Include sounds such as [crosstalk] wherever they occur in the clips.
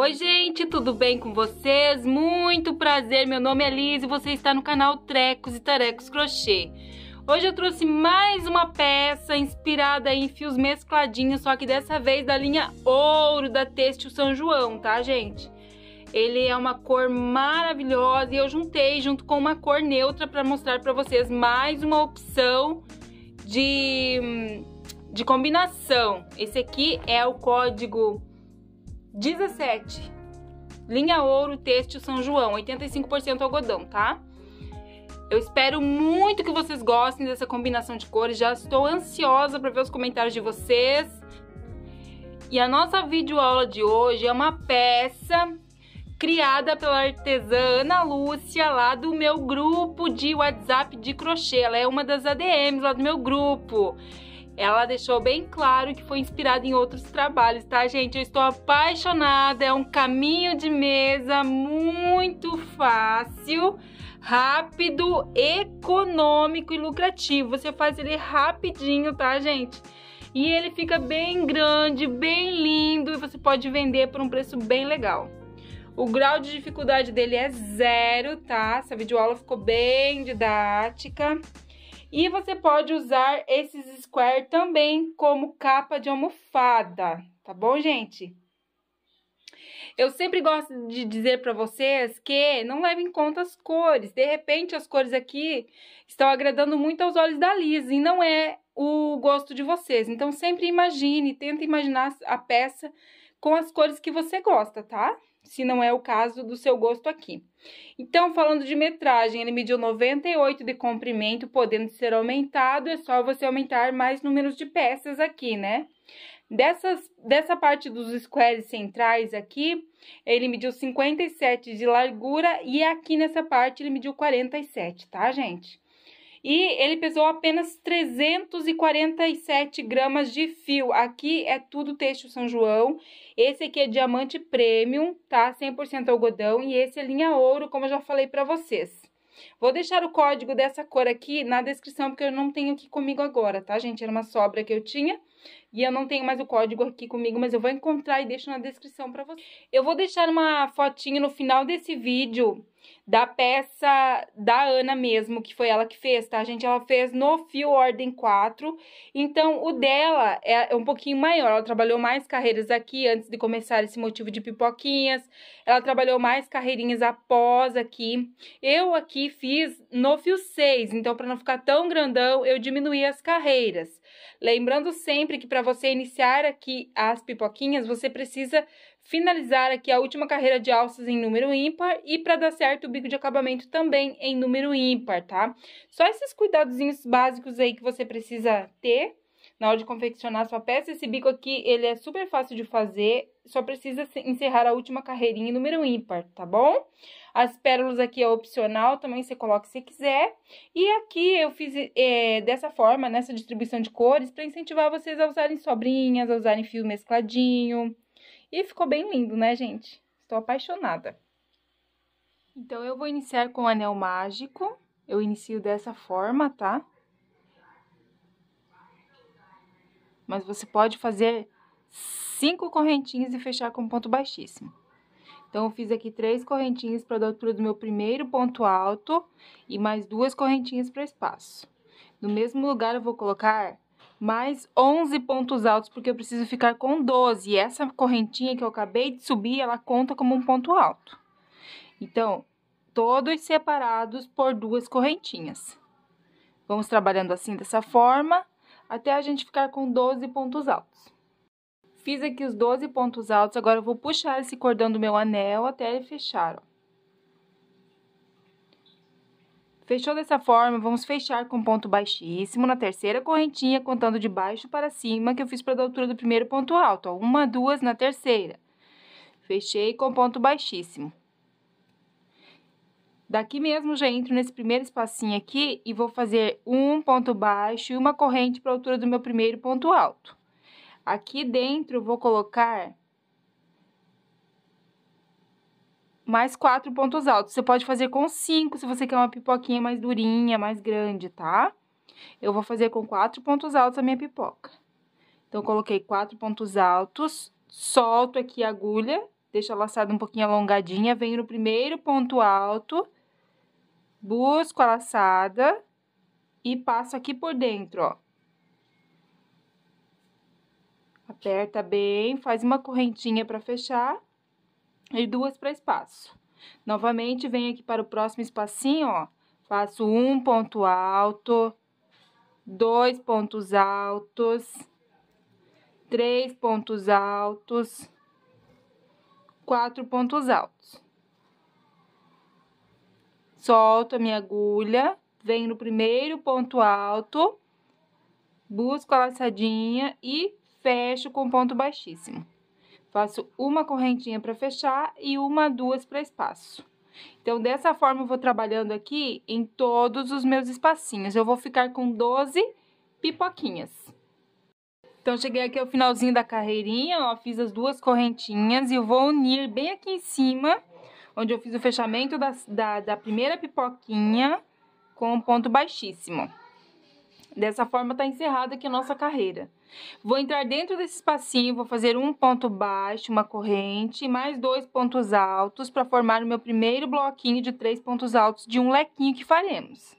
Oi, gente, tudo bem com vocês? Muito prazer, meu nome é Liz e você está no canal Trecos e Tarecos Crochê. Hoje eu trouxe mais uma peça inspirada em fios mescladinhos, só que dessa vez da linha ouro da Têxtil São João, tá, gente? Ele é uma cor maravilhosa e eu juntei junto com uma cor neutra para mostrar para vocês mais uma opção de, de combinação. Esse aqui é o código 17. Linha ouro, têxtil São João, 85% algodão, tá? Eu espero muito que vocês gostem dessa combinação de cores. Já estou ansiosa para ver os comentários de vocês. E a nossa videoaula de hoje é uma peça criada pela artesã Ana Lúcia, lá do meu grupo de WhatsApp de crochê. Ela é uma das ADMs lá do meu grupo. Ela deixou bem claro que foi inspirada em outros trabalhos, tá, gente? Eu estou apaixonada, é um caminho de mesa muito fácil, rápido, econômico e lucrativo. Você faz ele rapidinho, tá, gente? E ele fica bem grande, bem lindo e você pode vender por um preço bem legal. O grau de dificuldade dele é zero, tá? Essa videoaula ficou bem didática. E você pode usar esses square também como capa de almofada, tá bom, gente? Eu sempre gosto de dizer para vocês que não levem em conta as cores. De repente, as cores aqui estão agradando muito aos olhos da Liz e não é o gosto de vocês. Então, sempre imagine, tenta imaginar a peça com as cores que você gosta, tá? Se não é o caso do seu gosto aqui. Então, falando de metragem, ele mediu 98 de comprimento, podendo ser aumentado, é só você aumentar mais números de peças aqui, né? Dessas, dessa parte dos squares centrais aqui, ele mediu 57 de largura e aqui nessa parte ele mediu 47, tá, gente? e ele pesou apenas 347 gramas de fio. Aqui é tudo texto São João. Esse aqui é diamante premium, tá? 100% algodão e esse é linha ouro, como eu já falei para vocês. Vou deixar o código dessa cor aqui na descrição, porque eu não tenho aqui comigo agora, tá, gente? Era uma sobra que eu tinha e eu não tenho mais o código aqui comigo, mas eu vou encontrar e deixo na descrição pra vocês. Eu vou deixar uma fotinho no final desse vídeo da peça da Ana mesmo, que foi ela que fez, tá, gente? Ela fez no fio ordem 4. Então, o dela é, é um pouquinho maior. Ela trabalhou mais carreiras aqui antes de começar esse motivo de pipoquinhas. Ela trabalhou mais carreirinhas após aqui. Eu aqui fiz no fio 6, então para não ficar tão grandão, eu diminuí as carreiras. Lembrando sempre que para você iniciar aqui as pipoquinhas, você precisa finalizar aqui a última carreira de alças em número ímpar e para dar certo o bico de acabamento também em número ímpar, tá? Só esses cuidadozinhos básicos aí que você precisa ter na hora de confeccionar a sua peça. Esse bico aqui, ele é super fácil de fazer, só precisa encerrar a última carreirinha em número ímpar, tá bom? As pérolas aqui é opcional, também você coloca se quiser. E aqui eu fiz é, dessa forma, nessa distribuição de cores, para incentivar vocês a usarem sobrinhas, a usarem fio mescladinho, e ficou bem lindo, né, gente? Estou apaixonada. Então, eu vou iniciar com o anel mágico. Eu inicio dessa forma, tá? Mas você pode fazer cinco correntinhas e fechar com ponto baixíssimo. Então, eu fiz aqui três correntinhas para a altura do meu primeiro ponto alto e mais duas correntinhas para espaço. No mesmo lugar, eu vou colocar mais 11 pontos altos, porque eu preciso ficar com 12. E essa correntinha que eu acabei de subir, ela conta como um ponto alto. Então, todos separados por duas correntinhas. Vamos trabalhando assim, dessa forma, até a gente ficar com 12 pontos altos. Fiz aqui os 12 pontos altos, agora eu vou puxar esse cordão do meu anel até ele fechar, ó. Fechou dessa forma, vamos fechar com ponto baixíssimo na terceira correntinha, contando de baixo para cima, que eu fiz para a altura do primeiro ponto alto, ó, uma, duas na terceira. Fechei com ponto baixíssimo. Daqui mesmo já entro nesse primeiro espacinho aqui e vou fazer um ponto baixo e uma corrente para a altura do meu primeiro ponto alto. Aqui dentro vou colocar mais quatro pontos altos. Você pode fazer com cinco, se você quer uma pipoquinha mais durinha, mais grande, tá? Eu vou fazer com quatro pontos altos a minha pipoca. Então, coloquei quatro pontos altos, solto aqui a agulha, deixo a laçada um pouquinho alongadinha, venho no primeiro ponto alto, busco a laçada e passo aqui por dentro, ó. Aperta bem, faz uma correntinha para fechar e duas para espaço. Novamente, venho aqui para o próximo espacinho, ó. Faço um ponto alto, dois pontos altos, três pontos altos, quatro pontos altos. Solto a minha agulha, venho no primeiro ponto alto, busco a laçadinha e fecho com ponto baixíssimo. Faço uma correntinha para fechar e uma, duas para espaço. Então, dessa forma, eu vou trabalhando aqui em todos os meus espacinhos. Eu vou ficar com 12 pipoquinhas. Então, cheguei aqui ao finalzinho da carreirinha, ó, fiz as duas correntinhas e eu vou unir bem aqui em cima, onde eu fiz o fechamento da, da, da primeira pipoquinha com um ponto baixíssimo. Dessa forma, tá encerrada aqui a nossa carreira. Vou entrar dentro desse espacinho, vou fazer um ponto baixo, uma corrente, mais dois pontos altos para formar o meu primeiro bloquinho de três pontos altos de um lequinho que faremos.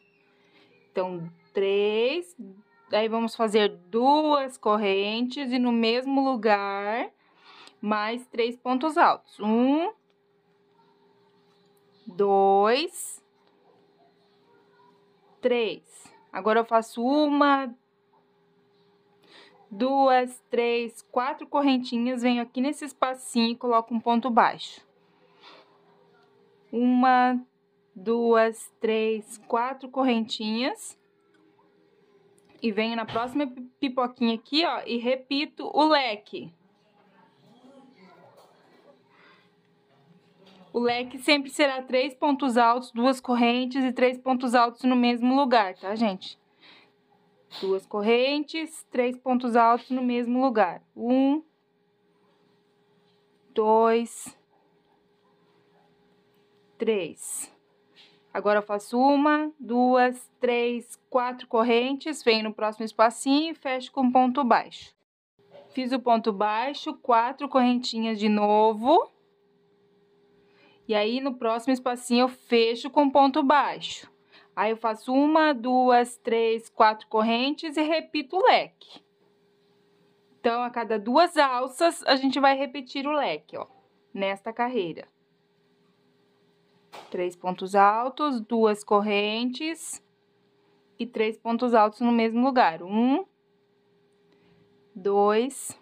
Então, três, aí vamos fazer duas correntes e no mesmo lugar, mais três pontos altos. Um, dois, três. Agora eu faço uma, duas, três, quatro correntinhas, venho aqui nesse espacinho e coloco um ponto baixo. Uma, duas, três, quatro correntinhas. E venho na próxima pipoquinha aqui, ó, e repito o leque. O leque sempre será três pontos altos, duas correntes e três pontos altos no mesmo lugar, tá, gente? duas correntes, três pontos altos no mesmo lugar. Um, dois, três. Agora eu faço uma, duas, três, quatro correntes, venho no próximo espacinho e fecho com ponto baixo. Fiz o ponto baixo, quatro correntinhas de novo. E aí, no próximo espacinho, eu fecho com ponto baixo. Aí eu faço uma, duas, três, quatro correntes e repito o leque. Então, a cada duas alças, a gente vai repetir o leque, ó, nesta carreira. Três pontos altos, duas correntes e três pontos altos no mesmo lugar. Um, dois,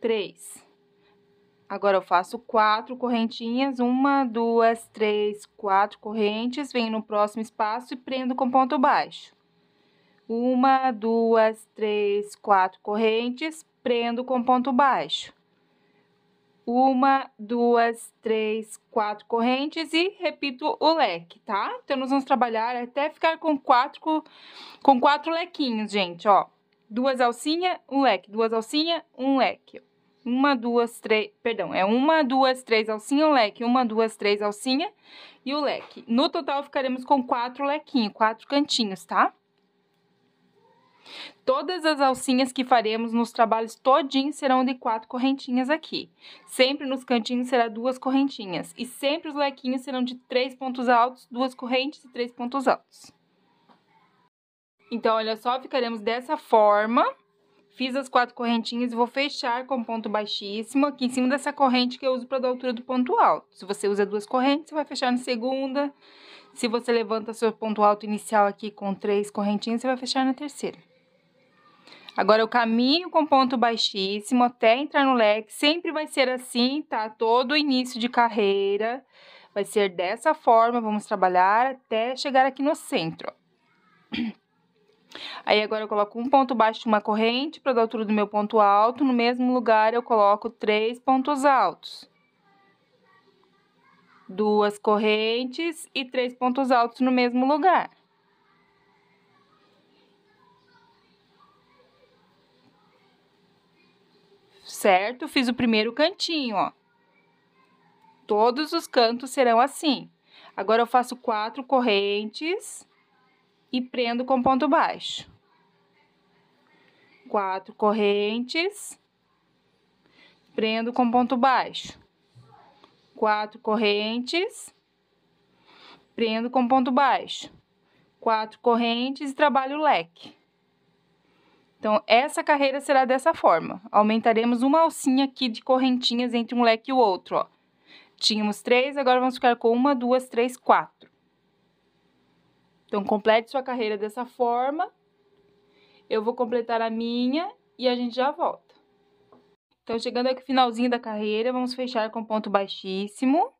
três. Agora eu faço quatro correntinhas, uma, duas, três, quatro correntes, venho no próximo espaço e prendo com ponto baixo. Uma, duas, três, quatro correntes, prendo com ponto baixo. Uma, duas, três, quatro correntes e repito o leque, tá? Então, nós vamos trabalhar até ficar com quatro, com quatro lequinhos, gente, ó. Duas alcinha, um leque, duas alcinha, um leque, uma, duas, três. Perdão, é uma, duas, três alcinha, o leque. Uma, duas, três alcinha e o leque. No total, ficaremos com quatro lequinhos, quatro cantinhos, tá? Todas as alcinhas que faremos nos trabalhos todinhos serão de quatro correntinhas aqui. Sempre nos cantinhos será duas correntinhas. E sempre os lequinhos serão de três pontos altos, duas correntes e três pontos altos. Então, olha só, ficaremos dessa forma. Fiz as quatro correntinhas e vou fechar com ponto baixíssimo aqui em cima dessa corrente que eu uso para dar altura do ponto alto. Se você usa duas correntes, você vai fechar na segunda. Se você levanta seu ponto alto inicial aqui com três correntinhas, você vai fechar na terceira. Agora, eu caminho com ponto baixíssimo até entrar no leque. Sempre vai ser assim, tá? Todo início de carreira vai ser dessa forma. Vamos trabalhar até chegar aqui no centro, ó. Aí agora eu coloco um ponto baixo de uma corrente para dar altura do meu ponto alto. No mesmo lugar eu coloco três pontos altos. Duas correntes e três pontos altos no mesmo lugar. Certo? Fiz o primeiro cantinho, ó. Todos os cantos serão assim. Agora eu faço quatro correntes e prendo com ponto baixo. Quatro correntes, prendo com ponto baixo. Quatro correntes, prendo com ponto baixo. Quatro correntes e trabalho o leque. Então, essa carreira será dessa forma. Aumentaremos uma alcinha aqui de correntinhas entre um leque e o outro, ó. Tínhamos três, agora vamos ficar com uma, duas, três, quatro. Então, complete sua carreira dessa forma. Eu vou completar a minha e a gente já volta. Então, chegando aqui no finalzinho da carreira, vamos fechar com ponto baixíssimo.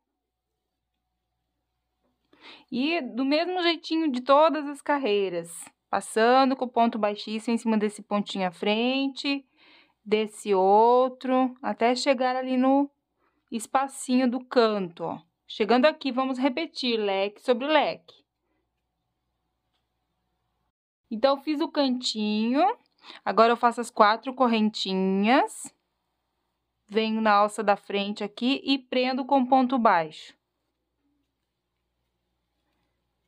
E do mesmo jeitinho de todas as carreiras, passando com o ponto baixíssimo em cima desse pontinho à frente, desse outro, até chegar ali no espacinho do canto, ó. Chegando aqui, vamos repetir leque sobre leque. Então, fiz o cantinho. Agora, eu faço as quatro correntinhas. Venho na alça da frente aqui e prendo com ponto baixo.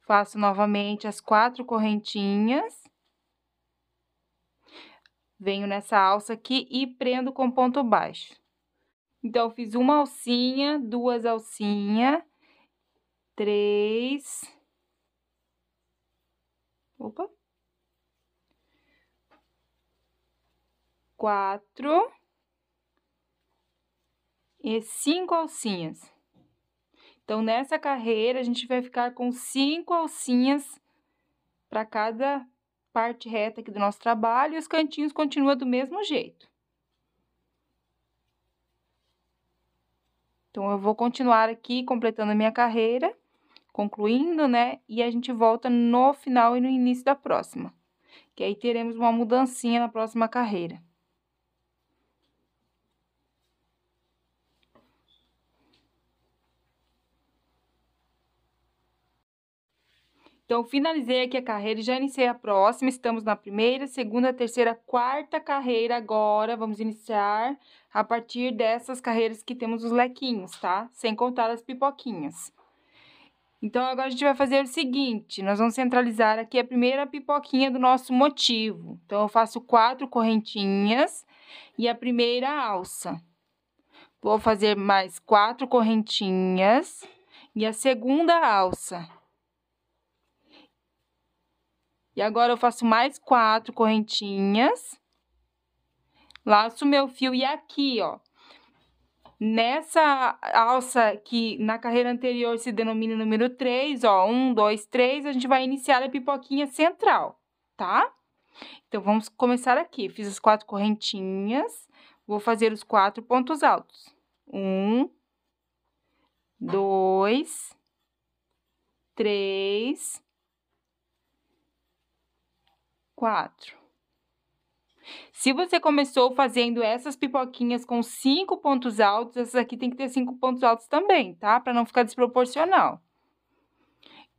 Faço novamente as quatro correntinhas. Venho nessa alça aqui e prendo com ponto baixo. Então, fiz uma alcinha, duas alcinhas, três... Opa! quatro e cinco alcinhas. Então, nessa carreira, a gente vai ficar com cinco alcinhas para cada parte reta aqui do nosso trabalho e os cantinhos continuam do mesmo jeito. Então, eu vou continuar aqui completando a minha carreira, concluindo, né? E a gente volta no final e no início da próxima, que aí teremos uma mudancinha na próxima carreira. Então, finalizei aqui a carreira e já iniciei a próxima. Estamos na primeira, segunda, terceira, quarta carreira agora. Vamos iniciar a partir dessas carreiras que temos os lequinhos, tá? Sem contar as pipoquinhas. Então, agora a gente vai fazer o seguinte, nós vamos centralizar aqui a primeira pipoquinha do nosso motivo. Então, eu faço quatro correntinhas e a primeira alça. Vou fazer mais quatro correntinhas e a segunda alça. E agora eu faço mais quatro correntinhas. Laço meu fio e aqui, ó. Nessa alça que na carreira anterior se denomina número 3, ó, 1, 2, 3, a gente vai iniciar a pipoquinha central, tá? Então, vamos começar aqui. Fiz as quatro correntinhas, vou fazer os quatro pontos altos. Um, dois, três, 4. Se você começou fazendo essas pipoquinhas com cinco pontos altos, essas aqui tem que ter cinco pontos altos também, tá? Para não ficar desproporcional.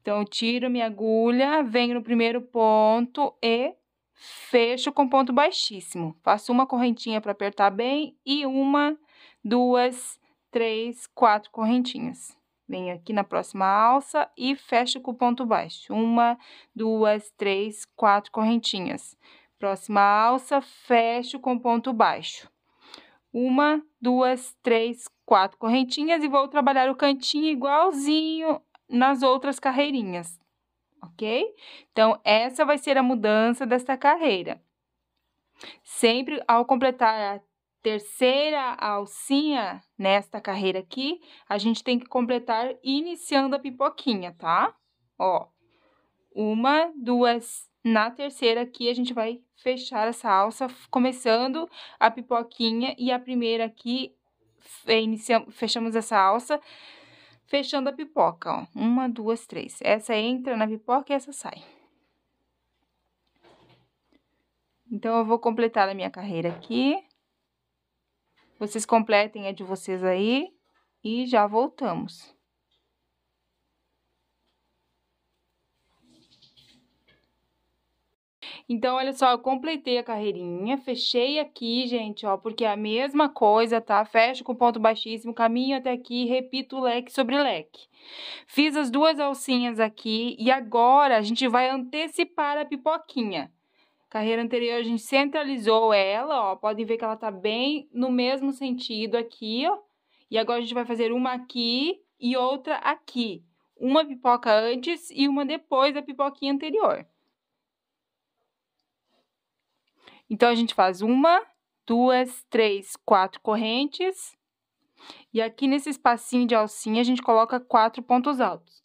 Então, eu tiro minha agulha, venho no primeiro ponto e fecho com ponto baixíssimo. Faço uma correntinha para apertar bem e uma, duas, três, quatro correntinhas venho aqui na próxima alça e fecho com ponto baixo. Uma, duas, três, quatro correntinhas. Próxima alça, fecho com ponto baixo. Uma, duas, três, quatro correntinhas e vou trabalhar o cantinho igualzinho nas outras carreirinhas, ok? Então, essa vai ser a mudança desta carreira. Sempre ao completar a terceira alcinha nesta carreira aqui, a gente tem que completar iniciando a pipoquinha, tá? Ó, uma, duas, na terceira aqui a gente vai fechar essa alça começando a pipoquinha e a primeira aqui, é, fechamos essa alça fechando a pipoca, ó. Uma, duas, três. Essa entra na pipoca e essa sai. Então, eu vou completar a minha carreira aqui. Vocês completem a de vocês aí e já voltamos. Então, olha só, eu completei a carreirinha, fechei aqui, gente, ó, porque é a mesma coisa, tá? Fecho com ponto baixíssimo, caminho até aqui, repito leque sobre leque. Fiz as duas alcinhas aqui e agora a gente vai antecipar a pipoquinha. Carreira anterior a gente centralizou ela, ó. Podem ver que ela tá bem no mesmo sentido aqui, ó. E agora a gente vai fazer uma aqui e outra aqui. Uma pipoca antes e uma depois da pipoquinha anterior. Então, a gente faz uma, duas, três, quatro correntes. E aqui nesse espacinho de alcinha, a gente coloca quatro pontos altos.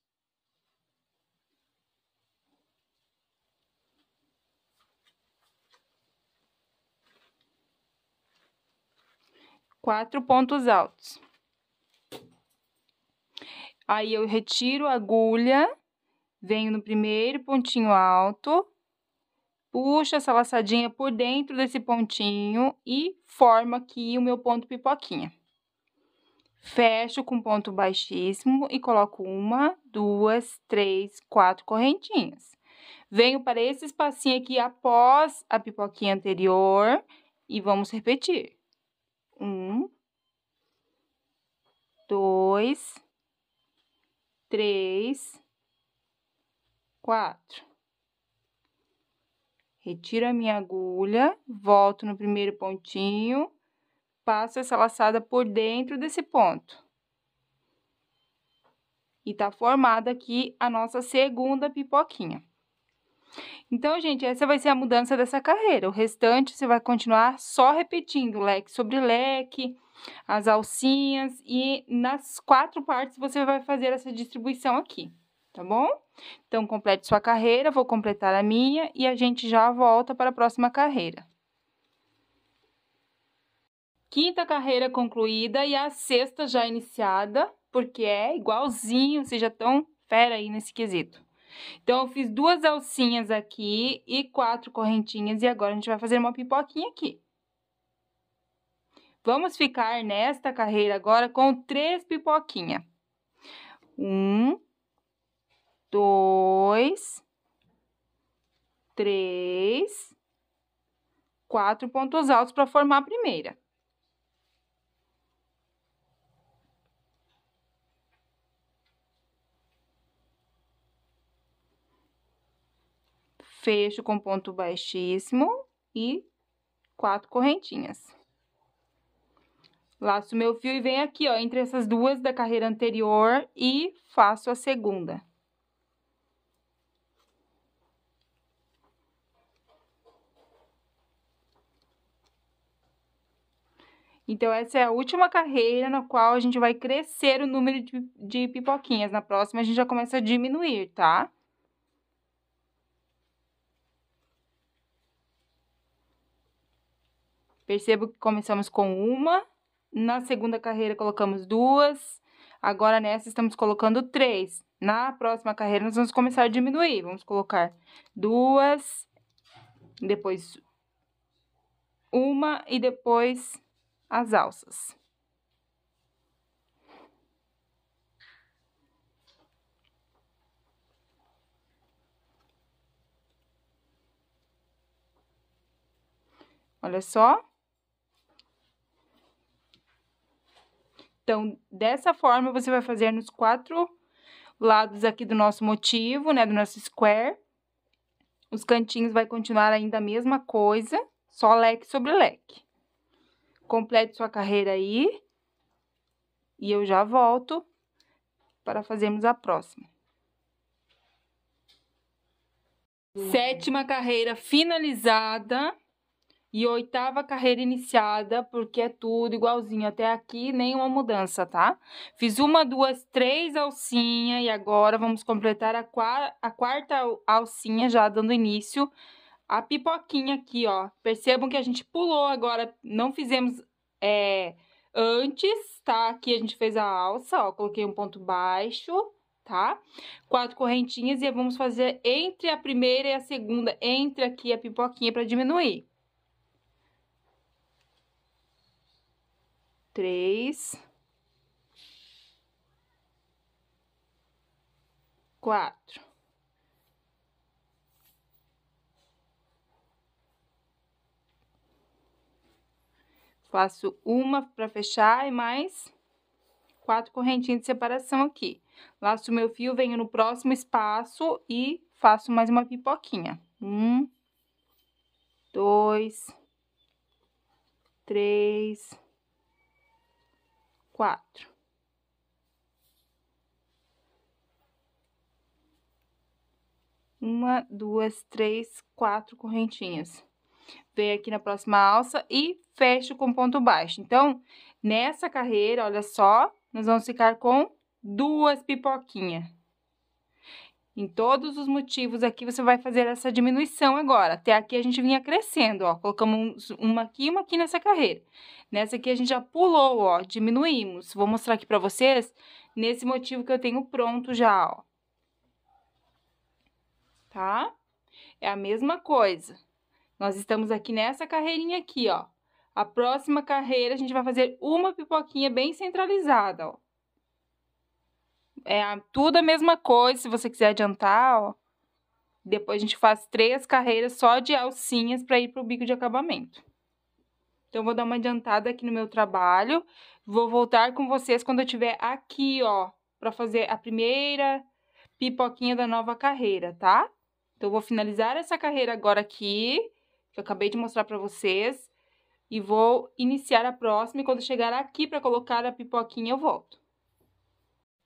quatro pontos altos. Aí, eu retiro a agulha, venho no primeiro pontinho alto, puxo essa laçadinha por dentro desse pontinho e formo aqui o meu ponto pipoquinha. Fecho com ponto baixíssimo e coloco uma, duas, três, quatro correntinhas. Venho para esse espacinho aqui após a pipoquinha anterior e vamos repetir. Um, dois, três, quatro. Retiro a minha agulha, volto no primeiro pontinho, passo essa laçada por dentro desse ponto. E tá formada aqui a nossa segunda pipoquinha. Então, gente, essa vai ser a mudança dessa carreira. O restante você vai continuar só repetindo leque sobre leque, as alcinhas e nas quatro partes você vai fazer essa distribuição aqui, tá bom? Então, complete sua carreira, vou completar a minha e a gente já volta para a próxima carreira. Quinta carreira concluída e a sexta já iniciada, porque é igualzinho, vocês já estão fera aí nesse quesito. Então, eu fiz duas alcinhas aqui e quatro correntinhas, e agora a gente vai fazer uma pipoquinha aqui. Vamos ficar nesta carreira agora com três pipoquinhas. Um, dois, três, quatro pontos altos para formar a primeira. fecho com ponto baixíssimo e quatro correntinhas. Laço meu fio e venho aqui, ó, entre essas duas da carreira anterior e faço a segunda. Então, essa é a última carreira na qual a gente vai crescer o número de, de pipoquinhas. Na próxima, a gente já começa a diminuir, tá? Percebo que começamos com uma, na segunda carreira colocamos duas, agora nessa estamos colocando três. Na próxima carreira nós vamos começar a diminuir, vamos colocar duas, depois uma e depois as alças. Olha só. Então, dessa forma, você vai fazer nos quatro lados aqui do nosso motivo, né, do nosso square. Os cantinhos vai continuar ainda a mesma coisa, só leque sobre leque. Complete sua carreira aí. E eu já volto para fazermos a próxima. Sétima carreira finalizada e oitava carreira iniciada, porque é tudo igualzinho até aqui, nenhuma mudança, tá? Fiz uma, duas, três alcinha e agora vamos completar a, qua a quarta alcinha já dando início a pipoquinha aqui, ó. Percebam que a gente pulou agora, não fizemos é, antes, tá? Aqui a gente fez a alça, ó, coloquei um ponto baixo, tá? Quatro correntinhas e vamos fazer entre a primeira e a segunda, entre aqui a pipoquinha para diminuir. três, quatro. Faço uma para fechar e mais quatro correntinhas de separação aqui. Laço meu fio, venho no próximo espaço e faço mais uma pipoquinha. Um, dois, três, quatro. Uma, duas, três, quatro correntinhas. Vem aqui na próxima alça e fecho com ponto baixo. Então, nessa carreira, olha só, nós vamos ficar com duas pipoquinhas em todos os motivos aqui você vai fazer essa diminuição agora. Até aqui a gente vinha crescendo, ó, colocamos uma aqui e uma aqui nessa carreira. Nessa aqui a gente já pulou, ó, diminuímos. Vou mostrar aqui para vocês nesse motivo que eu tenho pronto já, ó. Tá? É a mesma coisa. Nós estamos aqui nessa carreirinha aqui, ó. A próxima carreira a gente vai fazer uma pipoquinha bem centralizada, ó é tudo a mesma coisa, se você quiser adiantar, ó. Depois a gente faz três carreiras só de alcinhas para ir para o bico de acabamento. Então, vou dar uma adiantada aqui no meu trabalho. Vou voltar com vocês quando eu tiver aqui, ó, para fazer a primeira pipoquinha da nova carreira, tá? Então, vou finalizar essa carreira agora aqui, que eu acabei de mostrar para vocês. E vou iniciar a próxima e quando chegar aqui para colocar a pipoquinha eu volto.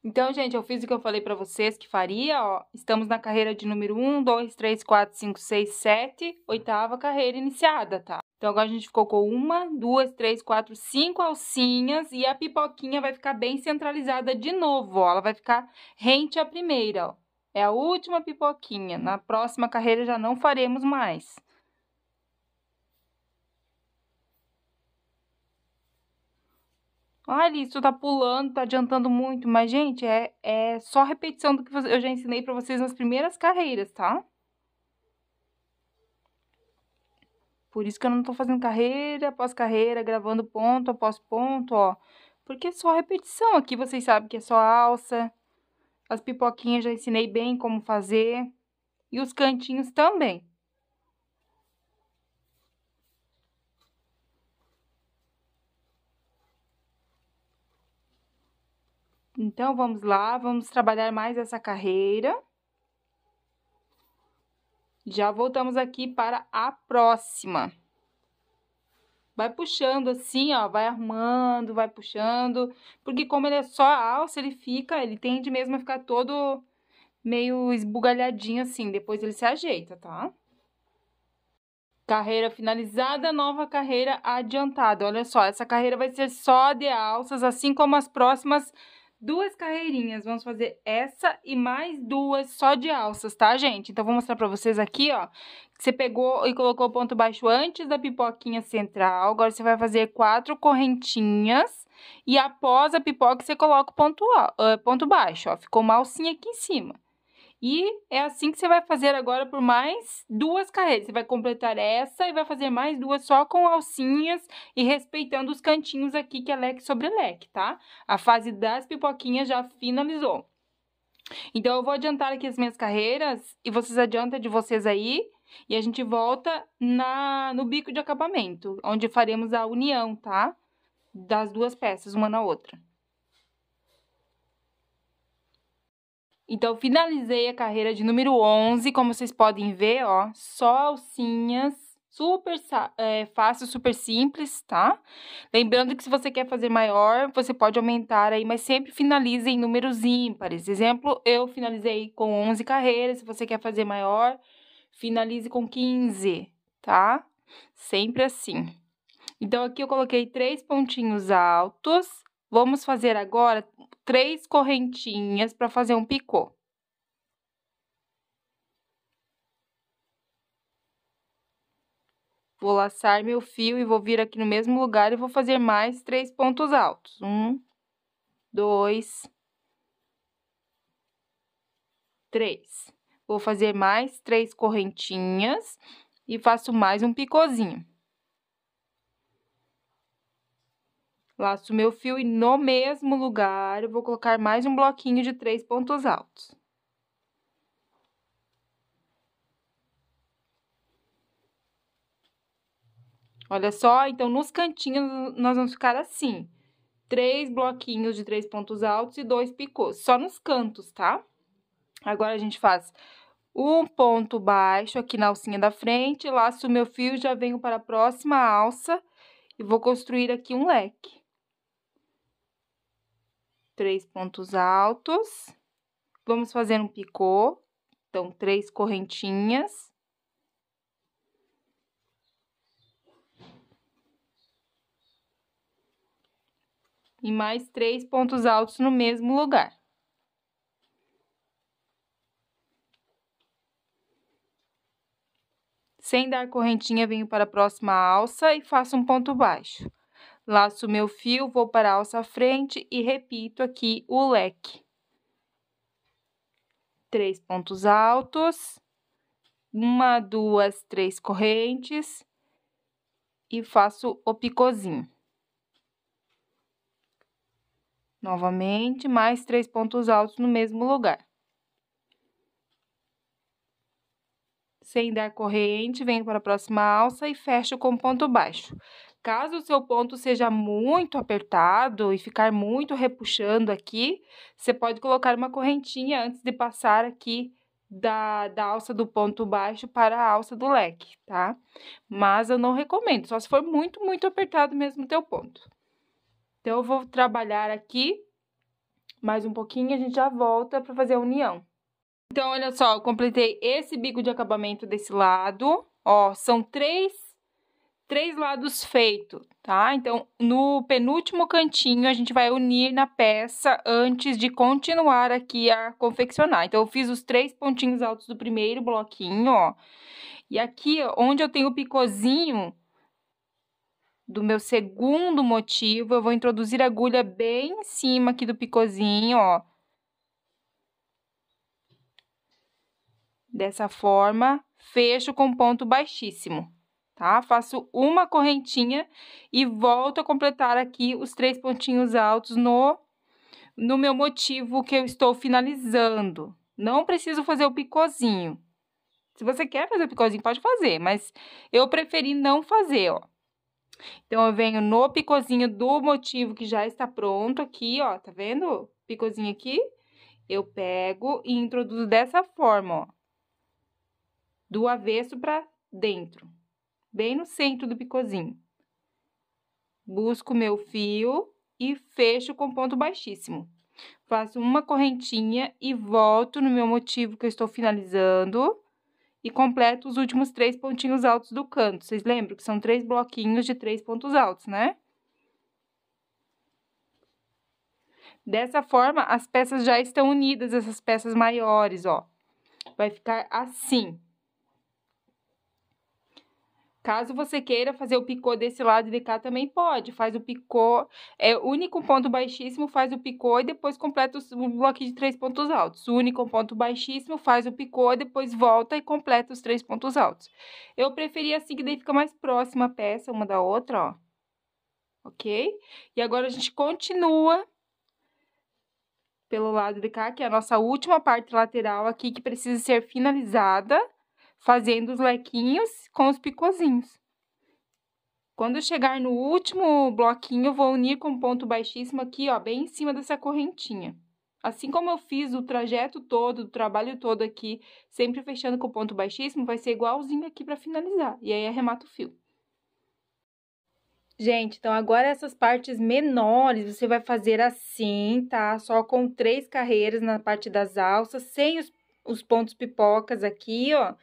Então, gente, eu fiz o que eu falei pra vocês que faria, ó. Estamos na carreira de número 1, 2, 3, 4, 5, 6, 7, oitava carreira iniciada, tá? Então, agora a gente ficou com uma, duas, três, quatro, cinco alcinhas e a pipoquinha vai ficar bem centralizada de novo, ó. Ela vai ficar rente à primeira, ó. É a última pipoquinha. Na próxima carreira já não faremos mais. Olha, isso tá pulando, tá adiantando muito, mas, gente, é, é só repetição do que eu já ensinei para vocês nas primeiras carreiras, tá? Por isso que eu não tô fazendo carreira após carreira, gravando ponto após ponto, ó. Porque é só repetição. Aqui vocês sabem que é só alça. As pipoquinhas já ensinei bem como fazer. E os cantinhos também. Então, vamos lá, vamos trabalhar mais essa carreira. Já voltamos aqui para a próxima. Vai puxando assim, ó, vai arrumando, vai puxando, porque como ele é só alça, ele fica, ele tende mesmo a ficar todo meio esbugalhadinho assim, depois ele se ajeita, tá? Carreira finalizada, nova carreira adiantada. Olha só, essa carreira vai ser só de alças, assim como as próximas duas carreirinhas. Vamos fazer essa e mais duas só de alças, tá, gente? Então, vou mostrar pra vocês aqui, ó. Você pegou e colocou o ponto baixo antes da pipoquinha central. Agora, você vai fazer quatro correntinhas. E após a pipoca, você coloca o ponto, ó, eh, ponto baixo, ó. Ficou uma alcinha aqui em cima. E é assim que você vai fazer agora por mais duas carreiras. Você vai completar essa e vai fazer mais duas só com alcinhas e respeitando os cantinhos aqui que é leque sobre leque, tá? A fase das pipoquinhas já finalizou. Então, eu vou adiantar aqui as minhas carreiras e vocês adiantam de vocês aí. E a gente volta na, no bico de acabamento, onde faremos a união, tá? Das duas peças, uma na outra. Então, finalizei a carreira de número 11, como vocês podem ver, ó, só alcinhas, super é, fácil, super simples, tá? Lembrando que se você quer fazer maior, você pode aumentar aí, mas sempre finalize em números ímpares. Exemplo, eu finalizei com 11 carreiras, se você quer fazer maior, finalize com 15, tá? Sempre assim. Então, aqui eu coloquei três pontinhos altos. Vamos fazer agora três correntinhas para fazer um picô. Vou laçar meu fio e vou vir aqui no mesmo lugar e vou fazer mais três pontos altos. Um, dois, três. Vou fazer mais três correntinhas e faço mais um picôzinho. Laço meu fio e no mesmo lugar vou colocar mais um bloquinho de três pontos altos. Olha só, então nos cantinhos nós vamos ficar assim. Três bloquinhos de três pontos altos e dois picôs, só nos cantos, tá? Agora a gente faz um ponto baixo aqui na alcinha da frente, laço meu fio, já venho para a próxima alça e vou construir aqui um leque três pontos altos. Vamos fazer um picô. Então, três correntinhas. E mais três pontos altos no mesmo lugar. Sem dar correntinha, venho para a próxima alça e faço um ponto baixo. Laço meu fio, vou para a alça frente e repito aqui o leque. Três pontos altos, uma, duas, três correntes e faço o picôzinho. Novamente, mais três pontos altos no mesmo lugar. Sem dar corrente, venho para a próxima alça e fecho com ponto baixo. Caso o seu ponto seja muito apertado e ficar muito repuxando aqui, você pode colocar uma correntinha antes de passar aqui da, da alça do ponto baixo para a alça do leque, tá? Mas eu não recomendo, só se for muito, muito apertado mesmo o teu ponto. Então, eu vou trabalhar aqui mais um pouquinho a gente já volta para fazer a união. Então, olha só, eu completei esse bico de acabamento desse lado. Ó, são três três lados feito, tá? Então, no penúltimo cantinho, a gente vai unir na peça antes de continuar aqui a confeccionar. Então, eu fiz os três pontinhos altos do primeiro bloquinho, ó. E aqui, onde eu tenho o picozinho do meu segundo motivo, eu vou introduzir a agulha bem em cima aqui do picozinho, ó. Dessa forma, fecho com ponto baixíssimo tá? Faço uma correntinha e volto a completar aqui os três pontinhos altos no, no meu motivo que eu estou finalizando. Não preciso fazer o picozinho. Se você quer fazer o picozinho, pode fazer, mas eu preferi não fazer, ó. Então, eu venho no picozinho do motivo que já está pronto aqui, ó, tá vendo? Picozinho aqui, eu pego e introduzo dessa forma, ó. Do avesso para dentro bem no centro do picozinho. Busco meu fio e fecho com ponto baixíssimo. Faço uma correntinha e volto no meu motivo que eu estou finalizando e completo os últimos três pontinhos altos do canto. Vocês lembram que são três bloquinhos de três pontos altos, né? Dessa forma, as peças já estão unidas, essas peças maiores, ó. Vai ficar assim. Caso você queira fazer o picô desse lado de cá, também pode. Faz o picô, é único ponto baixíssimo, faz o picô e depois completa o bloco de três pontos altos. Único ponto baixíssimo, faz o picô, depois volta e completa os três pontos altos. Eu preferi assim, que daí fica mais próxima a peça uma da outra, ó. Ok? E agora a gente continua pelo lado de cá, que é a nossa última parte lateral aqui, que precisa ser finalizada fazendo os lequinhos com os picozinhos. Quando chegar no último bloquinho, eu vou unir com um ponto baixíssimo aqui, ó, bem em cima dessa correntinha. Assim como eu fiz o trajeto todo, o trabalho todo aqui, sempre fechando com ponto baixíssimo, vai ser igualzinho aqui para finalizar. E aí, arremata o fio. Gente, então agora essas partes menores, você vai fazer assim, tá? Só com três carreiras na parte das alças, sem os os pontos pipocas aqui, ó.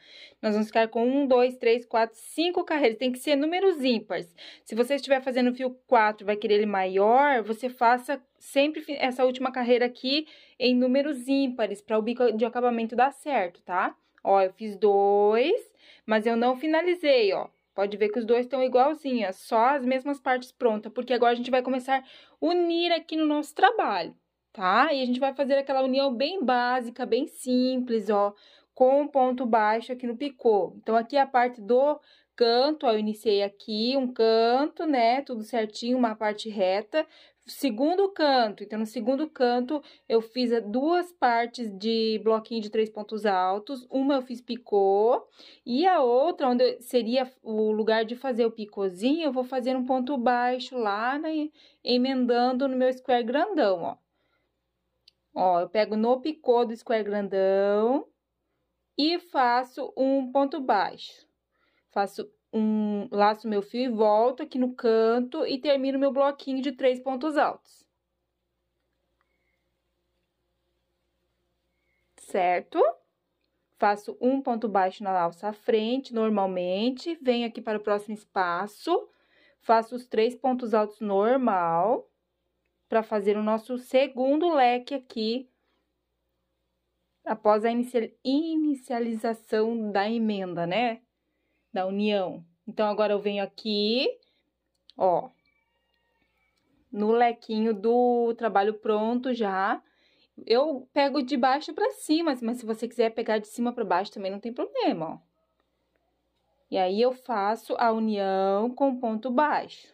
Nós vamos ficar com um, dois, três, quatro, cinco carreiras. Tem que ser números ímpares. Se você estiver fazendo fio 4 vai querer ele maior, você faça sempre essa última carreira aqui em números ímpares, para o bico de acabamento dar certo, tá? Ó, eu fiz dois, mas eu não finalizei, ó. Pode ver que os dois estão igualzinhos, só as mesmas partes prontas, porque agora a gente vai começar a unir aqui no nosso trabalho tá? E a gente vai fazer aquela união bem básica, bem simples, ó, com um ponto baixo aqui no picô. Então, aqui é a parte do canto, ó, eu iniciei aqui um canto, né, tudo certinho, uma parte reta. Segundo canto, então, no segundo canto, eu fiz duas partes de bloquinho de três pontos altos. Uma eu fiz picô, e a outra, onde seria o lugar de fazer o picôzinho, eu vou fazer um ponto baixo lá, né, emendando no meu square grandão, ó. Ó, eu pego no picô do square grandão e faço um ponto baixo. Faço um laço meu fio e volto aqui no canto e termino meu bloquinho de três pontos altos. Certo? Faço um ponto baixo na alça à frente, normalmente, venho aqui para o próximo espaço, faço os três pontos altos normal para fazer o nosso segundo leque aqui, após a inicialização da emenda, né? Da união. Então, agora eu venho aqui, ó, no lequinho do trabalho pronto já. Eu pego de baixo para cima, mas se você quiser pegar de cima para baixo também não tem problema, ó. E aí, eu faço a união com ponto baixo.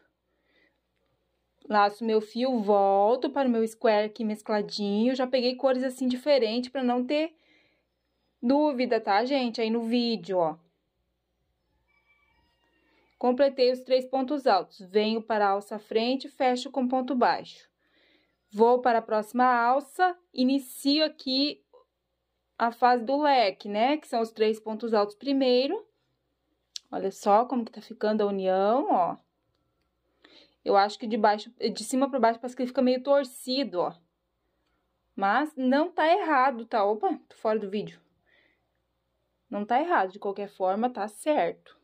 Laço meu fio, volto para o meu square aqui mescladinho. Já peguei cores assim diferentes para não ter dúvida, tá, gente? Aí no vídeo, ó. Completei os três pontos altos. Venho para a alça frente, fecho com ponto baixo. Vou para a próxima alça, inicio aqui a fase do leque, né? Que são os três pontos altos primeiro. Olha só como que tá ficando a união, ó. Eu acho que de baixo, de cima para baixo parece que ele fica meio torcido, ó. Mas não tá errado, tá? Opa, tô fora do vídeo. Não tá errado, de qualquer forma tá certo.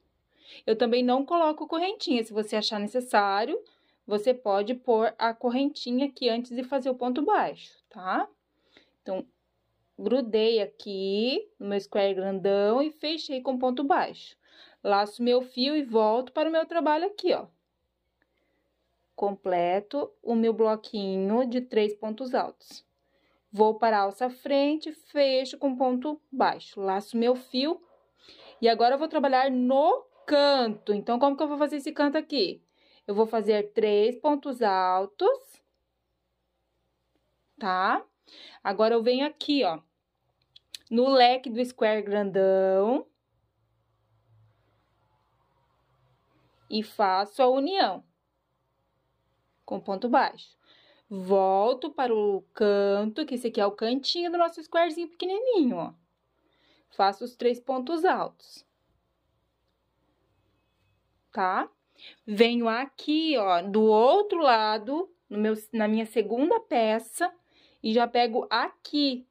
Eu também não coloco correntinha, se você achar necessário, você pode pôr a correntinha aqui antes de fazer o ponto baixo, tá? Então, grudei aqui no meu square grandão e fechei com ponto baixo. Laço meu fio e volto para o meu trabalho aqui, ó. Completo o meu bloquinho de três pontos altos. Vou para a alça frente, fecho com ponto baixo. Laço meu fio. E agora, eu vou trabalhar no canto. Então, como que eu vou fazer esse canto aqui? Eu vou fazer três pontos altos, tá? Agora, eu venho aqui, ó, no leque do square grandão. E faço a união com ponto baixo. Volto para o canto, que esse aqui é o cantinho do nosso squarezinho pequenininho, ó. Faço os três pontos altos. Tá? Venho aqui, ó, do outro lado, no meu, na minha segunda peça, e já pego aqui.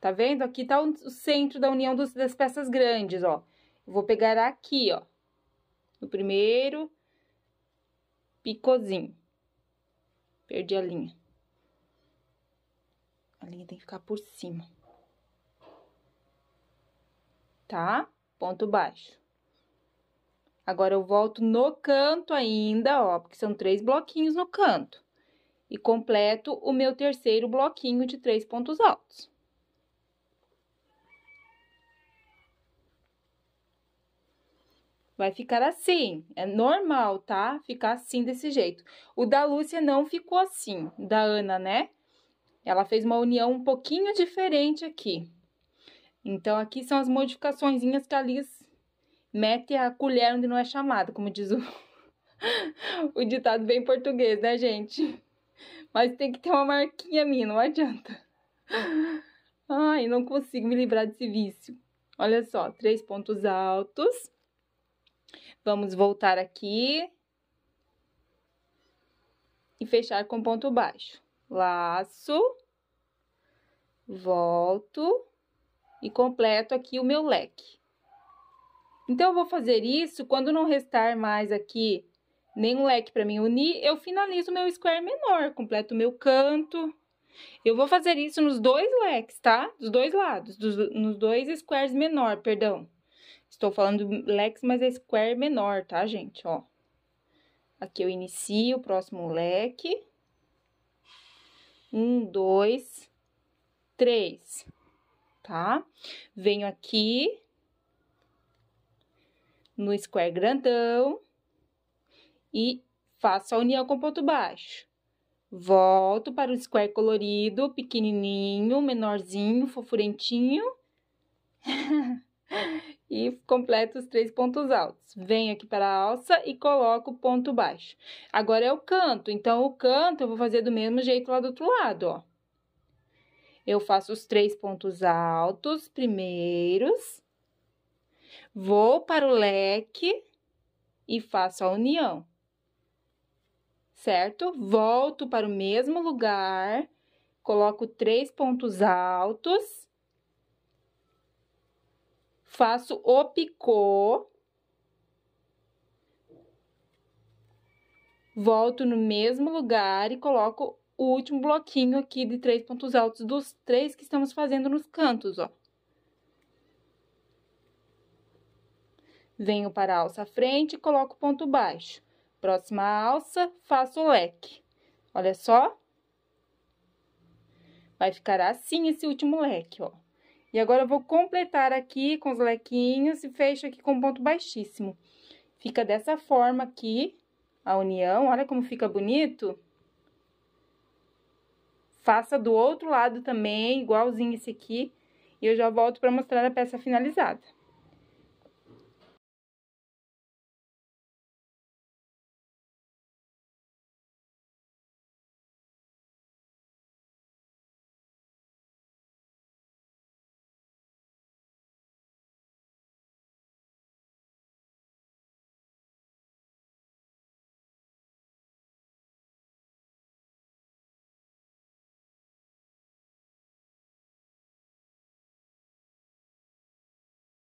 Tá vendo? Aqui tá o centro da união dos, das peças grandes, ó. Vou pegar aqui, ó. No primeiro, picôzinho. Perdi a linha. A linha tem que ficar por cima. Tá? Ponto baixo. Agora, eu volto no canto ainda, ó, porque são três bloquinhos no canto. E completo o meu terceiro bloquinho de três pontos altos. Vai ficar assim, é normal, tá? Ficar assim desse jeito. O da Lúcia não ficou assim, da Ana, né? Ela fez uma união um pouquinho diferente aqui. Então, aqui são as modificaçõezinhas que a Liz mete a colher onde não é chamada, como diz o, [laughs] o ditado bem português, né, gente? Mas tem que ter uma marquinha minha, não adianta. Ai, não consigo me livrar desse vício. Olha só, três pontos altos Vamos voltar aqui e fechar com ponto baixo. Laço, volto e completo aqui o meu leque. Então, eu vou fazer isso quando não restar mais aqui nenhum leque para mim unir, eu finalizo meu square menor, completo meu canto. Eu vou fazer isso nos dois leques, tá? Dos dois lados, dos, nos dois squares menor, perdão. Estou falando leques, mas é square menor, tá, gente? Ó. Aqui eu inicio o próximo leque. Um, dois, três, tá? Venho aqui no square grandão e faço a união com ponto baixo. Volto para o square colorido, pequenininho, menorzinho, fofurentinho. [laughs] e completo os três pontos altos. Venho aqui para a alça e coloco o ponto baixo. Agora é o canto, então o canto eu vou fazer do mesmo jeito lá do outro lado, ó. Eu faço os três pontos altos primeiros, vou para o leque e faço a união, certo? Volto para o mesmo lugar, coloco três pontos altos faço o picô. Volto no mesmo lugar e coloco o último bloquinho aqui de três pontos altos dos três que estamos fazendo nos cantos, ó. Venho para a alça frente e coloco ponto baixo. Próxima alça, faço o leque. Olha só. Vai ficar assim esse último leque, ó. E agora eu vou completar aqui com os lequinhos e fecho aqui com ponto baixíssimo. Fica dessa forma aqui a união, olha como fica bonito. Faça do outro lado também, igualzinho esse aqui, e eu já volto para mostrar a peça finalizada.